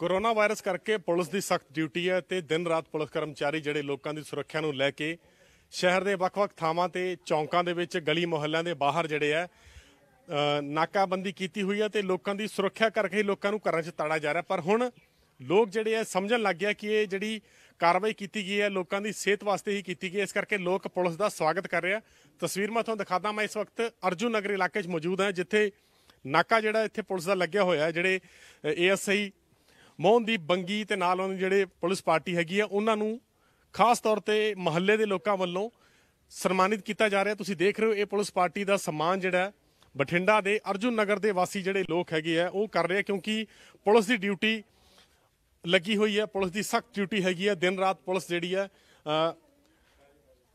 corona virus ਕਰਕੇ police ਦੀ ਸਖਤ ਡਿਊਟੀ ਹੈ ਤੇ ਦਿਨ ਰਾਤ ਪੁਲਿਸ ਕਰਮਚਾਰੀ ਜਿਹੜੇ ਲੋਕਾਂ ਦੀ ਸੁਰੱਖਿਆ ਨੂੰ ਲੈ ਕੇ ਸ਼ਹਿਰ ਦੇ ਵੱਖ-ਵੱਖ ਥਾਵਾਂ ਤੇ ਚੌਂਕਾਂ ਦੇ ਵਿੱਚ ਗਲੀ ਮੁਹੱਲਿਆਂ ਦੇ ਬਾਹਰ ਜਿਹੜੇ ਆ ਨਾਕਾਬੰਦੀ ਕੀਤੀ ਹੋਈ ਹੈ ਤੇ ਲੋਕਾਂ ਦੀ ਸੁਰੱਖਿਆ ਕਰਕੇ ਲੋਕਾਂ ਨੂੰ ਘਰਾਂ 'ਚ ਤਾੜਾ ਜਾ ਰਿਹਾ ਪਰ ਹੁਣ ਲੋਕ ਜਿਹੜੇ ਆ ਸਮਝਣ ਲੱਗ ਗਿਆ ਕਿ ਇਹ ਜਿਹੜੀ ਕਾਰਵਾਈ ਕੀਤੀ ਗਈ ਹੈ ਲੋਕਾਂ ਦੀ ਸਿਹਤ ਵਾਸਤੇ ਹੀ ਕੀਤੀ ਗਈ ਹੈ ਇਸ ਕਰਕੇ ਲੋਕ ਪੁਲਿਸ ਦਾ ਸਵਾਗਤ ਕਰ ਰਿਹਾ ਤਸਵੀਰ ਮੈਂ ਤੁਹਾਨੂੰ ਦਿਖਾਦਾ ਮੈਂ ਇਸ ਵਕਤ ਅਰਜੁਨ ਨਗਰ ਇਲਾਕੇ 'ਚ ਮੌਜੂਦ ਹਾਂ ਜਿੱਥੇ ਨਾਕਾ ਜਿਹੜਾ ਇੱਥੇ ਪੁਲਿਸ ਦਾ ਲੱਗਿਆ ਹੋਇਆ ਹੈ ਜਿਹੜੇ ਏਐਸਆਈ ਮੋਹਨਦੀਪ ਬੰਗੀ ਤੇ ਨਾਲ ਉਹਨਾਂ ਜਿਹੜੇ ਪੁਲਿਸ ਪਾਰਟੀ ਹੈਗੀ ਆ ਉਹਨਾਂ ਨੂੰ ਖਾਸ ਤੌਰ ਤੇ ਮਹੱਲੇ ਦੇ ਲੋਕਾਂ ਵੱਲੋਂ ਸਨਮਾਨਿਤ ਕੀਤਾ ਜਾ ਰਿਹਾ ਤੁਸੀਂ ਦੇਖ ਰਹੇ ਹੋ ਇਹ ਪੁਲਿਸ ਪਾਰਟੀ ਦਾ ਸਨਮਾਨ ਜਿਹੜਾ ਬਠਿੰਡਾ ਦੇ ਅਰਜੁਨ ਨਗਰ ਦੇ ਵਾਸੀ ਜਿਹੜੇ ਲੋਕ ਹੈਗੇ ਆ ਉਹ ਕਰ ਰਹੇ ਕਿਉਂਕਿ ਪੁਲਿਸ ਦੀ ਡਿਊਟੀ ਲੱਗੀ ਹੋਈ ਹੈ ਪੁਲਿਸ ਦੀ ਸਖਤ ਡਿਊਟੀ ਹੈਗੀ ਹੈ ਦਿਨ ਰਾਤ ਪੁਲਿਸ ਜਿਹੜੀ ਹੈ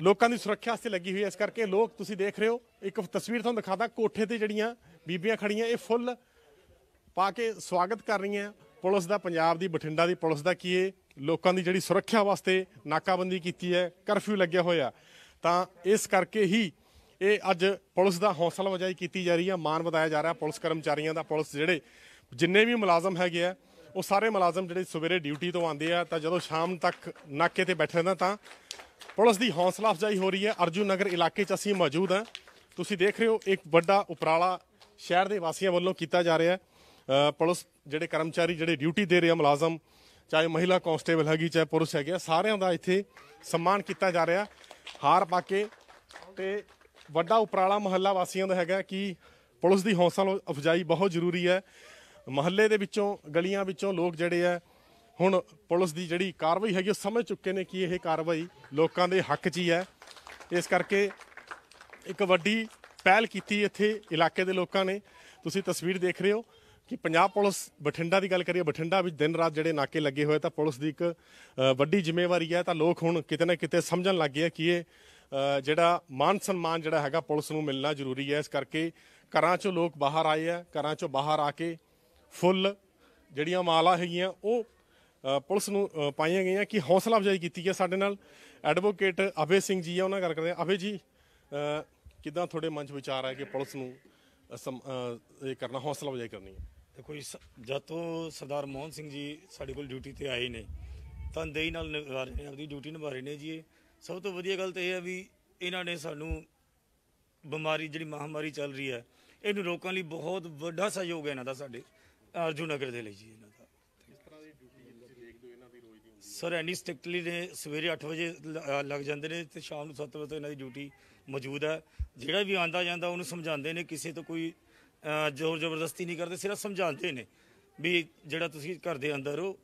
ਲੋਕਾਂ ਦੀ ਸੁਰੱਖਿਆ ਵਾਸਤੇ ਲੱਗੀ ਹੋਈ ਹੈ ਇਸ ਕਰਕੇ ਲੋਕ ਤੁਸੀਂ ਦੇਖ ਰਹੇ ਹੋ ਇੱਕ ਤਸਵੀਰ ਤੁਹਾਨੂੰ ਦਿਖਾਦਾ ਕੋਠੇ ਤੇ ਜਿਹੜੀਆਂ ਬੀਬੀਆਂ ਖੜੀਆਂ ਇਹ ਫੁੱਲ ਪਾ ਕੇ ਸਵਾਗਤ ਕਰ ਰਹੀਆਂ ਪੁਲਿਸ ਦਾ ਪੰਜਾਬ ਦੀ ਬਠਿੰਡਾ ਦੀ ਪੁਲਿਸ ਦਾ ਕੀ ਹੈ ਲੋਕਾਂ ਦੀ ਜਿਹੜੀ ਸੁਰੱਖਿਆ ਵਾਸਤੇ ਨਾਕਾਬੰਦੀ ਕੀਤੀ ਹੈ ਕਰਫਿਊ ਲੱਗਿਆ ਹੋਇਆ ਤਾਂ ਇਸ ਕਰਕੇ ਹੀ ਇਹ ਅੱਜ ਪੁਲਿਸ ਦਾ ਹੌਸਲਾ ਵਜਾਈ ਕੀਤੀ ਜਾ ਰਹੀ ਹੈ ਮਾਨ ਵਧਾਇਆ ਜਾ ਰਿਹਾ ਪੁਲਿਸ ਕਰਮਚਾਰੀਆਂ ਦਾ ਪੁਲਿਸ ਜਿਹੜੇ ਜਿੰਨੇ ਵੀ ਮੁਲਾਜ਼ਮ ਹੈਗੇ ਆ ਉਹ ਸਾਰੇ ਮੁਲਾਜ਼ਮ ਜਿਹੜੇ ਸਵੇਰੇ ਡਿਊਟੀ ਤੋਂ ਆਉਂਦੇ ਆ ਤਾਂ ਜਦੋਂ ਸ਼ਾਮ ਤੱਕ ਨਾਕੇ ਤੇ ਬੈਠੇ ਰਹਿੰਦਾ ਤਾਂ ਪੁਲਿਸ ਦੀ ਹੌਸਲਾ ਅਫਜ਼ਾਈ ਹੋ ਰਹੀ ਹੈ ਅਰਜੁਨ ਨਗਰ ਇਲਾਕੇ 'ਚ ਅਸੀਂ ਮੌਜੂਦ ਹਾਂ ਤੁਸੀਂ ਦੇਖ ਰਹੇ ਹੋ ਇੱਕ ਵੱਡਾ ਉਪਰਾਲਾ ਸ਼ਹਿਰ ਦੇ ਵਾਸੀਆਂ ਵੱਲੋਂ ਕੀਤਾ ਜਾ ਰਿਹਾ ਹੈ ਪੁਲਿਸ ਜਿਹੜੇ ਕਰਮਚਾਰੀ ਜਿਹੜੇ ਡਿਊਟੀ ਦੇ ਰਹੇ ਆ ਮੁਲਾਜ਼ਮ ਚਾਹੇ ਮਹਿਲਾ ਕਾਂਸਟੇਬਲ ਹੈਗੀ ਚਾਹੇ ਪੁਰਸ਼ ਹੈਗੇ ਸਾਰਿਆਂ ਦਾ ਇੱਥੇ ਸਨਮਾਨ ਕੀਤਾ ਜਾ ਰਿਹਾ ਹਾਰ ਪਾ ਕੇ ਤੇ ਵੱਡਾ ਉਪਰਾਲਾ ਮਹੱਲਾ ਵਾਸੀਆਂ ਦਾ ਹੈਗਾ ਕਿ ਪੁਲਿਸ ਦੀ ਹੌਸਲਾ ਅਫਜਾਈ ਬਹੁਤ ਜ਼ਰੂਰੀ ਹੈ ਮਹੱਲੇ ਦੇ ਵਿੱਚੋਂ ਗਲੀਆਂ ਵਿੱਚੋਂ ਲੋਕ ਜਿਹੜੇ ਆ ਹੁਣ ਪੁਲਿਸ ਦੀ ਜਿਹੜੀ ਕਾਰਵਾਈ ਹੈਗੀ ਉਹ ਸਮਝ ਚੁੱਕੇ ਨੇ ਕਿ ਇਹ ਕਾਰਵਾਈ ਲੋਕਾਂ ਦੇ ਹੱਕ 'ਚ ਹੀ ਹੈ ਇਸ ਕਰਕੇ ਇੱਕ ਵੱਡੀ ਪਹਿਲ ਕੀਤੀ ਇੱਥੇ ਇਲਾਕੇ ਦੇ ਲੋਕਾਂ ਨੇ ਤੁਸੀਂ ਤਸਵੀਰ ਦੇਖ ਰਹੇ ਹੋ ਕਿ ਪੰਜਾਬ ਪੁਲਿਸ ਬਠਿੰਡਾ ਦੀ ਗੱਲ ਕਰੀਏ ਬਠਿੰਡਾ ਵਿੱਚ ਦਿਨ ਰਾਤ ਜਿਹੜੇ ਨਾਕੇ ਲੱਗੇ ਹੋਏ ਤਾਂ ਪੁਲਿਸ ਦੀ ਇੱਕ ਵੱਡੀ ਜ਼ਿੰਮੇਵਾਰੀ ਹੈ ਤਾਂ ਲੋਕ ਹੁਣ ਕਿਤੇ ਨਾ ਕਿਤੇ ਸਮਝਣ ਲੱਗ ਗਏ ਕਿ ਇਹ ਜਿਹੜਾ ਮਾਨ ਸਨਮਾਨ ਜਿਹੜਾ ਹੈਗਾ ਪੁਲਿਸ ਨੂੰ ਮਿਲਣਾ ਜ਼ਰੂਰੀ ਹੈ ਇਸ ਕਰਕੇ ਘਰਾਂ ਚੋਂ ਲੋਕ ਬਾਹਰ ਆਏ ਆ ਘਰਾਂ ਚੋਂ ਬਾਹਰ ਆ ਕੇ ਫੁੱਲ ਜਿਹੜੀਆਂ ਮਾਲਾ ਹੈਗੀਆਂ ਉਹ ਪੁਲਿਸ ਨੂੰ ਪਾਈਆਂ ਗਈਆਂ ਕਿ ਹੌਸਲਾ ਅਫਜ਼ਾਈ ਕੀਤੀ ਹੈ ਸਾਡੇ ਨਾਲ ਐਡਵੋਕੇਟ ਅਭੇ ਸਿੰਘ ਜੀ ਆ ਉਹਨਾਂ ਗੱਲ ਕਰਦੇ ਆ ਅਭੇ ਜੀ ਕਿਦਾਂ ਤੁਹਾਡੇ ਮਨ 'ਚ ਵਿਚਾਰ ਆਇਆ ਕਿ ਪੁਲਿਸ ਨੂੰ ਇਹ ਕਰਨਾ ਹੌਸਲਾ ਅਫਜ਼ਾਈ ਕਰਨੀ ਹੈ ਦੇਖੋ ਜੀ ਜਦ ਤੋਂ ਸਰਦਾਰ ਮੋਹਨ ਸਿੰਘ ਜੀ ਸਾਡੇ ਕੋਲ ਡਿਊਟੀ ਤੇ ਆਏ ਨੇ ਤਾਂ ਦੇਈ ਨਾਲ ਨਿਭਾ ਰਹੇ ਨੇ ਆਪਣੀ ਡਿਊਟੀ ਨਿਭਾ ਰਹੇ ਨੇ ਜੀ ਸਭ ਤੋਂ ਵਧੀਆ ਗੱਲ ਤੇ ਇਹ ਹੈ ਵੀ ਇਹਨਾਂ ਨੇ ਸਾਨੂੰ ਬਿਮਾਰੀ ਜਿਹੜੀ ਮਹਾਮਾਰੀ ਚੱਲ ਰਹੀ ਹੈ ਇਹਨੂੰ ਰੋਕਣ ਲਈ ਬਹੁਤ ਵੱਡਾ ਸਹਿਯੋਗ ਹੈ ਇਹਨਾਂ ਦਾ ਸਾਡੇ ਅਰਜੁਨ ਨਗਰ ਦੇ ਲਈ ਜੀ ਇਹਨਾਂ ਦਾ ਸਰ ਐਨੀ ਸਟ੍ਰਿਕਟਲੀ ਨੇ ਸਵੇਰੇ 8 ਵਜੇ ਲੱਗ ਜਾਂਦੇ ਨੇ ਤੇ ਸ਼ਾਮ ਨੂੰ 7 ਵਜੇ ਤੱਕ ਇਹਨਾਂ ਦੀ ਡਿਊਟੀ ਮੌਜੂਦ ਹੈ ਜਿਹੜਾ ਵੀ ਆਂਦਾ ਜਾਂਦਾ ਉਹਨੂੰ ਸਮਝਾਉਂਦੇ ਨੇ ਕਿਸੇ ਤੋਂ ਕੋਈ ਜ਼ੋਰ ਜ਼ਬਰਦਸਤੀ ਨਹੀਂ ਕਰਦੇ ਸਿਰਫ ਸਮਝਾਉਂਦੇ ਨੇ ਵੀ ਜਿਹੜਾ ਤੁਸੀਂ ਘਰ ਦੇ ਅੰਦਰ ਹੋ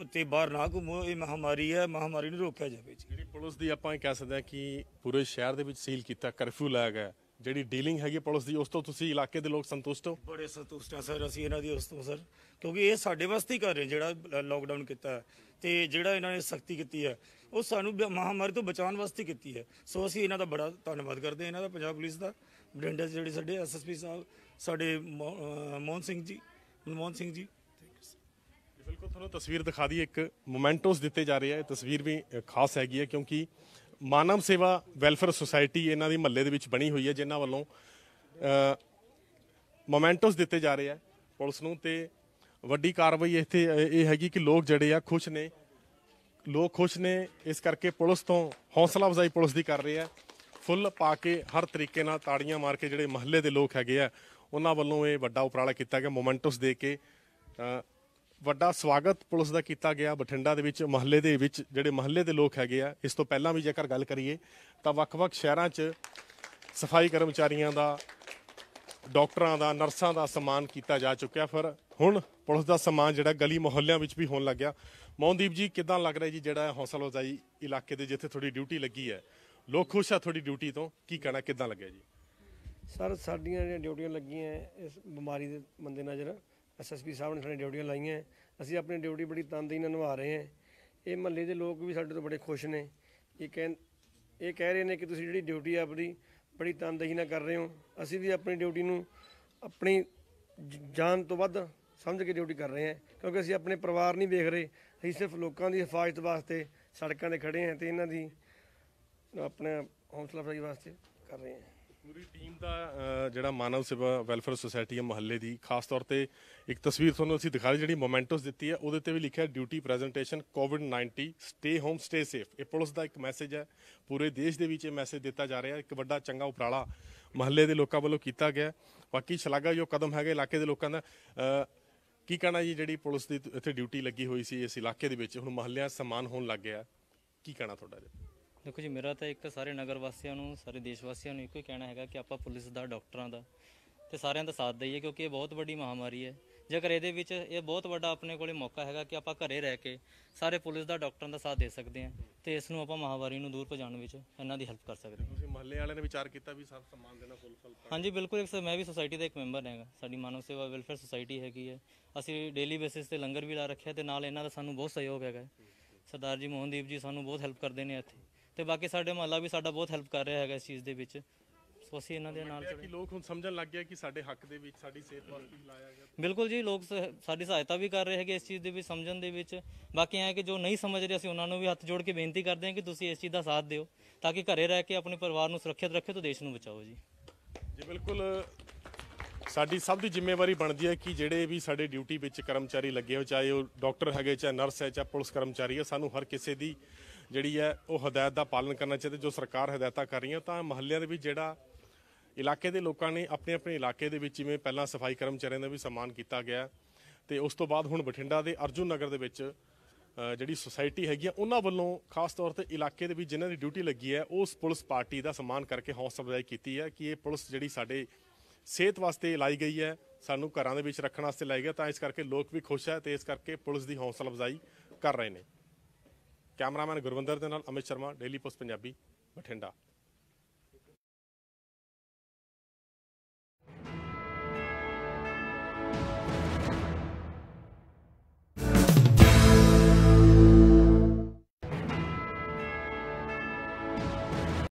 ਉੱਤੇ ਬਾਹਰ ਨਾ ਘੁੰਮੋ ਇਹ ਮਹਾਮਾਰੀ ਹੈ ਮਹਾਮਾਰੀ ਨੂੰ ਰੋਕਿਆ ਜਾਵੇ ਜੀ ਜਿਹੜੀ ਪੁਲਿਸ ਦੀ ਆਪਾਂ ਇਹ ਕਹਿ ਸਕਦੇ ਹਾਂ ਕਿ ਪੂਰੇ ਸ਼ਹਿਰ ਦੇ ਵਿੱਚ ਸੀਲ ਕੀਤਾ ਕਰਫਿਊ ਲਾਇਆ ਗਿਆ ਜਿਹੜੀ ਡੀਲਿੰਗ ਹੈਗੀ ਪੁਲਿਸ ਦੀ ਉਸ ਤੋਂ ਤੁਸੀਂ ਇਲਾਕੇ ਦੇ ਲੋਕ ਸੰਤੁਸ਼ਟ ਹੋ ਬੜੇ ਸੰਤੁਸ਼ਟ ਆ ਸਰ ਅਸੀਂ ਇਹਨਾਂ ਦੀ ਉਸ ਤੋਂ ਸਰ ਕਿਉਂਕਿ ਇਹ ਸਾਡੇ ਵਾਸਤੇ ਹੀ ਕਰ ਰਹੇ ਜਿਹੜਾ ਲਾਕਡਾਊਨ ਕੀਤਾ ਤੇ ਜਿਹੜਾ ਇਹਨਾਂ ਨੇ ਸਖਤੀ ਕੀਤੀ ਹੈ ਉਹ ਸਾਨੂੰ ਮਹਾਮਾਰੀ ਤੋਂ ਬਚਾਉਣ ਵਾਸਤੇ ਕੀਤੀ ਹੈ ਸੋ ਅਸੀਂ ਇਹਨਾਂ ਦਾ ਬੜਾ ਧੰਨਵਾਦ ਕਰਦੇ ਹਾਂ ਇਹਨਾਂ ਦਾ ਪੰਜਾਬ ਪੁਲਿਸ ਦਾ ਬਠਿੰਡਾ ਜਿਹੜੇ ਸਾਡੇ ਐਸਐਸਪੀ ਸਾਹਿਬ ਸਾਡੇ ਮੋਹਨ ਸਿੰਘ ਜੀ ਮਨਮੋਹਨ ਸਿੰਘ ਜੀ ਬਿਲਕੁਲ ਤੁਹਾਨੂੰ ਤਸਵੀਰ ਦਿਖਾ ਦੀ ਇੱਕ ਮੋਮੈਂਟੋਸ ਦਿੱਤੇ ਜਾ ਰਹੇ ਆ ਇਹ ਤਸਵੀਰ ਵੀ ਖਾਸ ਹੈਗੀ ਹੈ ਕਿਉਂਕਿ ਮਾਨਵ ਸੇਵਾ ਵੈਲਫੇਅਰ ਸੁਸਾਇਟੀ ਇਹਨਾਂ ਦੀ ਮਹੱਲੇ ਦੇ ਵਿੱਚ ਬਣੀ ਹੋਈ ਹੈ ਜਿਨ੍ਹਾਂ ਵੱਲੋਂ ਮੋਮੈਂਟੋਸ ਦਿੱਤੇ ਜਾ ਰਹੇ ਆ ਪੁਲਿਸ ਨੂੰ ਤੇ ਵੱਡੀ ਕਾਰਵਾਈ ਇੱਥੇ ਇਹ ਹੈਗੀ ਕਿ ਲੋਕ ਜੜੇ ਆ ਖੁਸ਼ ਨੇ ਲੋਕ ਖੁਸ਼ ਨੇ ਇਸ ਕਰਕੇ ਪੁਲਿਸ ਤੋਂ ਹੌਸਲਾ ਵਜਾਈ ਪੁਲਿਸ ਦੀ ਕਰ ਰਹੇ ਆ ਫੁੱਲ ਪਾ ਕੇ ਹਰ ਤਰੀਕੇ ਨਾਲ ਤਾੜੀਆਂ ਮਾਰ ਕੇ ਜਿਹੜੇ ਮਹੱਲੇ ਦੇ ਲੋਕ ਹੈਗੇ ਆ ਉਹਨਾਂ ਵੱਲੋਂ ਇਹ ਵੱਡਾ ਉਪਰਾਲਾ ਕੀਤਾ ਗਿਆ ਮੋਮੈਂਟਸ ਦੇ ਕੇ ਵੱਡਾ ਸਵਾਗਤ ਪੁਲਿਸ ਦਾ ਕੀਤਾ ਗਿਆ ਬਠਿੰਡਾ ਦੇ ਵਿੱਚ ਮਹੱਲੇ ਦੇ ਵਿੱਚ ਜਿਹੜੇ ਮਹੱਲੇ ਦੇ ਲੋਕ ਹੈਗੇ ਆ ਇਸ ਤੋਂ ਪਹਿਲਾਂ ਵੀ ਜੇਕਰ ਗੱਲ ਕਰੀਏ ਤਾਂ ਵੱਖ-ਵੱਖ ਸ਼ਹਿਰਾਂ 'ਚ ਸਫਾਈ ਕਰਮਚਾਰੀਆਂ ਦਾ ਡਾਕਟਰਾਂ ਦਾ ਨਰਸਾਂ ਦਾ ਸਨਮਾਨ ਕੀਤਾ ਜਾ ਚੁੱਕਿਆ ਫਿਰ ਹੁਣ ਪੁਲਿਸ ਦਾ ਸਨਮਾਨ ਜਿਹੜਾ ਗਲੀ ਮੁਹੱਲਿਆਂ ਵਿੱਚ ਵੀ ਹੋਣ ਲੱਗਿਆ ਮੌਨਦੀਪ ਜੀ ਕਿਦਾਂ ਲੱਗ ਰਿਹਾ ਜੀ ਜਿਹੜਾ ਹੌਸਲਾ ਉਜਾਈ ਇਲਾਕੇ ਦੇ ਜਿੱਥੇ ਤੁਹਾਡੀ ਡਿਊਟੀ ਲੱਗੀ ਹੈ ਲੋਕ ਖੁਸ਼ ਆ ਤੁਹਾਡੀ ਡਿਊਟੀ ਤੋਂ ਕੀ ਕਹਿਣਾ ਕਿਦਾਂ ਲੱਗਿਆ ਜੀ ਸਰ ਸਾਡੀਆਂ ਜਿਹੜੀਆਂ ਡਿਊਟੀਆਂ ਲੱਗੀਆਂ ਇਸ ਬਿਮਾਰੀ ਦੇ ਮੰਦੇ ਨਜ਼ਰ ਐਸਐਸਪੀ ਸਾਹਿਬ ਨੇ ਸਾਡੀਆਂ ਡਿਊਟੀਆਂ ਲਾਈਆਂ ਅਸੀਂ ਆਪਣੀ ਡਿਊਟੀ ਬੜੀ ਤਨਦੇਹੀ ਨਾਲ ਨਿਭਾ ਰਹੇ ਹਾਂ ਇਹ ਮਹੱਲੇ ਦੇ ਲੋਕ ਵੀ ਸਾਡੇ ਤੋਂ ਬੜੇ ਖੁਸ਼ ਨੇ ਇਹ ਕਹਿ ਇਹ ਕਹਿ ਰਹੇ ਨੇ ਕਿ ਤੁਸੀਂ ਜਿਹੜੀ ਡਿਊਟੀ ਆਪਣੀ ਬੜੀ ਤਨਦੇਹੀ ਨਾਲ ਕਰ ਰਹੇ ਹੋ ਅਸੀਂ ਵੀ ਆਪਣੀ ਡਿਊਟੀ ਨੂੰ ਆਪਣੀ ਜਾਨ ਤੋਂ ਵੱਧ ਸਮਝ ਕੇ ਡਿਊਟੀ ਕਰ ਰਹੇ ਹਾਂ ਕਿਉਂਕਿ ਅਸੀਂ ਆਪਣੇ ਪਰਿਵਾਰ ਨਹੀਂ ਵੇਖ ਰਹੇ ਅਸੀਂ ਸਿਰਫ ਲੋਕਾਂ ਦੀ ਹਿਫਾਜ਼ਤ ਵਾਸਤੇ ਸੜਕਾਂ 'ਤੇ ਖੜੇ ਹਾਂ ਤੇ ਇਹਨਾਂ ਦੀ ਆਪਣੇ ਹੌਸਲਾ ਅਫਜ਼ਾਈ ਵਾਸਤੇ ਕਰ ਰਹੇ ਹਾਂ ਪੂਰੀ ਟੀਮ ਦਾ ਜਿਹੜਾ ਮਾਨਵ ਸੇਵਾ ਵੈਲਫੇਅਰ ਸੁਸਾਇਟੀ ਹੈ ਮਹੱਲੇ ਦੀ ਖਾਸ ਤੌਰ ਤੇ ਇੱਕ ਤਸਵੀਰ ਤੁਹਾਨੂੰ ਅਸੀਂ ਦਿਖਾ ਰਹੇ ਜਿਹੜੀ ਮੋਮੈਂਟੋਸ ਦਿੱਤੀ ਹੈ ਉਹਦੇ ਤੇ ਵੀ ਲਿਖਿਆ ਡਿਊਟੀ ਪ੍ਰੈਜੈਂਟੇਸ਼ਨ ਕੋਵਿਡ-19 ਸਟੇ ਹੋਮ ਸਟੇ ਸੇਫ ਇਹ ਪੁਲਿਸ ਦਾ ਇੱਕ ਮੈਸੇਜ ਹੈ ਪੂਰੇ ਦੇਸ਼ ਦੇ ਵਿੱਚ ਇਹ ਮੈਸੇਜ ਦਿੱਤਾ ਜਾ ਰਿਹਾ ਇੱਕ ਵੱਡਾ ਚੰਗਾ ਉਪਰਾਲਾ ਮਹੱਲੇ ਦੇ ਲੋਕਾਂ ਵੱਲੋਂ ਕੀਤਾ ਗਿਆ ਬਾਕੀ ਜੋ ਕਦਮ ਹੈਗੇ ਇਲਾਕੇ ਦੇ ਲੋਕਾਂ ਦਾ ਕੀ ਕਹਿਣਾ ਜੀ ਜਿਹੜੀ ਪੁਲਿਸ ਦੀ ਇੱਥੇ ਡਿਊਟੀ ਲੱਗੀ ਹੋਈ ਸੀ ਇਸ ਇਲਾਕੇ ਦੇ ਵਿੱਚ ਹੁਣ ਮਹੱਲਿਆਂ ਸਮਾਨ ਹੋਣ ਲੱਗ ਗਿਆ ਕੀ ਕਹਿਣਾ ਤੁਹਾਡਾ ਜੀ ਦੇਖੋ ਜੀ ਮੇਰਾ ਤਾਂ ਇੱਕ ਸਾਰੇ ਨਗਰ ਵਾਸੀਆਂ ਨੂੰ ਸਾਰੇ ਦੇਸ਼ ਵਾਸੀਆਂ ਨੂੰ ਇੱਕੋ ਹੀ ਕਹਿਣਾ ਹੈਗਾ ਕਿ ਆਪਾਂ ਪੁਲਿਸ ਦਾ ਡਾਕਟਰਾਂ ਦਾ ਤੇ ਸਾਰਿਆਂ ਦਾ ਸਾਥ ਦਈਏ ਕਿਉਂਕਿ ਇਹ ਬਹੁਤ ਵੱਡੀ ਮਹਾਮਾਰੀ ਹੈ ਜੇਕਰ ਇਹਦੇ ਵਿੱਚ ਇਹ ਬਹੁਤ ਵੱਡਾ ਆਪਣੇ ਕੋਲੇ ਮੌਕਾ ਹੈਗਾ ਕਿ ਆਪਾਂ ਘਰੇ ਰਹਿ ਕੇ ਸਾਰੇ ਪੁਲਿਸ ਦਾ ਡਾਕਟਰਾਂ ਦਾ ਸਾਥ ਦੇ ਸਕਦੇ ਹਾਂ ਤੇ ਇਸ ਨੂੰ ਆਪਾਂ ਮਹਾਵਾਰੀ ਨੂੰ ਦੂਰ ਭਜਾਉਣ ਵਿੱਚ ਇਹਨਾਂ ਦੀ ਹੈਲਪ ਕਰ ਸਕਦੇ ਹਾਂ ਤੁਸੀਂ ਮਹੱਲੇ ਵਾਲਿਆਂ ਨੇ ਵਿਚਾਰ ਕੀਤਾ ਵੀ ਸਭ ਸਨਮਾਨ ਦੇਣਾ ਫੁੱਲ ਫਲ ਹਾਂਜੀ ਬਿਲਕੁਲ ਇੱਕ ਮੈਂ ਵੀ ਸੋਸਾਇਟੀ ਦਾ ਇੱਕ ਮੈਂਬਰ ਹਾਂਗਾ ਸਾਡੀ ਮਾਨਵ ਸੇਵਾ ਵੈਲਫੇਅਰ ਸੋਸਾਇਟੀ ਹੈਗੀ ਹੈ ਅਸੀਂ ਡੇਲੀ ਬੇਸਿਸ ਤੇ ਲੰਗਰ ਵੀ ਲਾ ਰੱਖਿਆ ਤੇ ਨਾਲ ਇਹਨਾਂ ਦਾ ਸਾਨੂੰ ਬਹੁਤ ਸਹਿਯੋਗ ਹੈਗਾ ਸਰਦਾਰ ਜੀ ਮੋਹਨਦੀਪ ਜੀ ਸਾਨੂੰ ਬਹੁਤ ਹੈਲਪ ਕਰਦੇ ਨੇ ਇੱਥੇ ਤੇ ਬਾਕੀ ਸਾਡੇ ਮਹੱਲਾ ਵੀ ਸਾਡਾ ਬਹੁਤ ਹੈਲਪ ਕਰ ਰਿਹਾ ਹੈਗਾ ਇਸ ਚੀਜ਼ ਦੇ ਵਿੱਚ ਸੋ ਅਸੀਂ ਇਹਨਾਂ ਦੇ ਨਾਲ ਕਿ ਲੋਕ ਹੁਣ ਸਮਝਣ ਲੱਗ ਗਿਆ ਕਿ ਸਾਡੇ ਹੱਕ ਦੇ ਵਿੱਚ ਸਾਡੀ ਸਿਹਤ ਵਾਸਤੇ ਲਾਇਆ ਗਿਆ ਬਿਲਕੁਲ ਜੀ ਲੋਕ ਸਾਡੀ ਸਹਾਇਤਾ ਵੀ ਕਰ ਰਹੇ ਹੈਗੇ ਇਸ ਚੀਜ਼ ਦੇ ਵਿੱਚ ਸਮਝਣ ਦੇ ਵਿੱਚ ਬਾਕੀ ਐ ਕਿ ਜੋ ਨਹੀਂ ਸਮਝ ਰਹੇ ਅਸੀਂ ਉਹਨਾਂ ਨੂੰ ਵੀ ਹੱਥ ਜੋੜ ਕੇ ਬੇਨਤੀ ਕਰਦੇ ਹਾਂ ਕਿ ਤੁਸੀਂ ਇਸ ਚੀਜ਼ ਦਾ ਸਾਥ ਦਿਓ ਤਾਂ ਕਿ ਘਰੇ ਰਹਿ ਕੇ ਆਪਣੇ ਪਰਿਵਾਰ ਨੂੰ ਸੁਰੱਖਿਅਤ ਰੱਖਿਓ ਤੇ ਦੇਸ਼ ਨੂੰ ਬਚਾਓ ਜੀ ਜੀ ਬਿਲਕੁਲ ਸਾਡੀ ਸਭ ਦੀ ਜ਼ਿੰਮੇਵਾਰੀ ਬਣਦੀ ਹੈ ਕਿ ਜਿਹੜੇ ਵੀ ਸਾਡੇ ਡਿਊਟੀ ਵਿੱਚ ਕਰਮਚਾਰੀ ਲੱਗੇ ਹੋ ਚਾਹੇ ਉਹ ਡਾਕਟਰ ਹੈਗੇ ਚਾਹੇ ਨਰਸ ਹੈ ਚਾਹੇ ਪੁਲਿਸ ਕਰਮਚਾਰੀ ਹੈ ਸਾਨੂੰ ਹਰ ਕਿਸੇ ਦੀ ਜਿਹੜੀ ਹੈ ਉਹ ਹਦਾਇਤ ਦਾ ਪਾਲਣ ਕਰਨਾ ਚਾਹੀਦਾ ਜੋ ਸਰਕਾਰ ਹਦਾਇਤਾਂ ਕਰ ਰਹੀਆਂ ਤਾਂ ਮਹੱਲਿਆਂ ਦੇ ਵਿੱਚ ਜਿਹੜਾ ਇਲਾਕੇ ਦੇ ਲੋਕਾਂ ਨੇ ਆਪਣੇ ਆਪਣੇ ਇਲਾਕੇ ਦੇ ਵਿੱਚ ਜਿਵੇਂ ਪਹਿਲਾਂ ਸਫਾਈ ਕਰਮਚਾਰੀਆਂ ਦਾ ਵੀ ਸਨਮਾਨ ਕੀਤਾ ਗਿਆ ਤੇ ਉਸ ਤੋਂ ਬਾਅਦ ਹੁਣ ਬਠਿੰਡਾ ਦੇ ਅਰਜੁਨ ਨਗਰ ਦੇ ਵਿੱਚ ਜਿਹੜੀ ਸੁਸਾਇਟੀ ਹੈਗੀ ਆ ਉਹਨਾਂ ਵੱਲੋਂ ਖਾਸ ਤੌਰ ਤੇ ਇਲਾਕੇ ਦੇ ਵਿੱਚ ਜਿਨ੍ਹਾਂ ਦੀ ਡਿਊਟੀ ਲੱਗੀ ਹੈ ਉਸ ਪੁਲਿਸ ਪਾਰਟੀ ਦਾ ਸਨਮਾਨ ਕਰਕੇ ਹੌਸਲਾ ਅਫਜ਼ਾਈ ਕੀਤੀ ਹੈ ਕਿ ਇਹ ਪੁਲਿਸ ਜਿਹੜੀ ਸਾਡੇ ਸਿਹਤ ਵਾਸਤੇ ਲਾਈ ਗਈ ਹੈ ਸਾਨੂੰ ਘਰਾਂ ਦੇ ਵਿੱਚ ਰੱਖਣ ਵਾਸਤੇ ਲਾਈ ਗਈ ਤਾਂ ਇਸ ਕਰਕੇ ਲੋਕ ਵੀ ਖੁਸ਼ ਹੈ ਤੇ ਇਸ ਕਰਕੇ ਪੁਲਿਸ ਦੀ ਹੌਸਲਾ ਅਫਜ਼ਾਈ ਕਰ ਰਹੇ ਨੇ ਕੈਮਰਾਮੈਨ ਗੁਰਵਿੰਦਰ ਦੇ ਨਾਲ ਅਮਿਤ ਸ਼ਰਮਾ ਡੇਲੀ ਪੋਸਟ ਪੰਜਾਬੀ ਬਠਿੰਡਾ